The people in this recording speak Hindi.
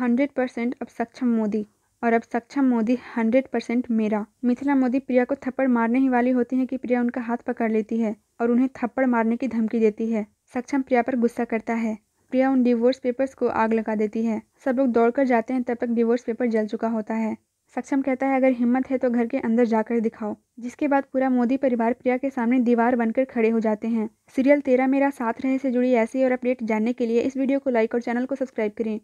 हंड्रेड परसेंट अब सक्षम मोदी और अब सक्षम मोदी हंड्रेड परसेंट मेरा मिथिला मोदी प्रिया को थप्पड़ मारने ही वाली होती है कि प्रिया उनका हाथ पकड़ लेती है और उन्हें थप्पड़ मारने की धमकी देती है सक्षम प्रिया पर गुस्सा करता है प्रिया उन डिवोर्स पेपर्स को आग लगा देती है सब लोग दौड़कर जाते हैं तब तक डिवोर्स पेपर जल चुका होता है सक्षम कहता है अगर हिम्मत है तो घर के अंदर जाकर दिखाओ जिसके बाद पूरा मोदी परिवार प्रिया के सामने दीवार बनकर खड़े हो जाते हैं सीरियल तेरा मेरा साथ रहे से जुड़ी ऐसी और अपडेट जानने के लिए इस वीडियो को लाइक और चैनल को सब्सक्राइब करें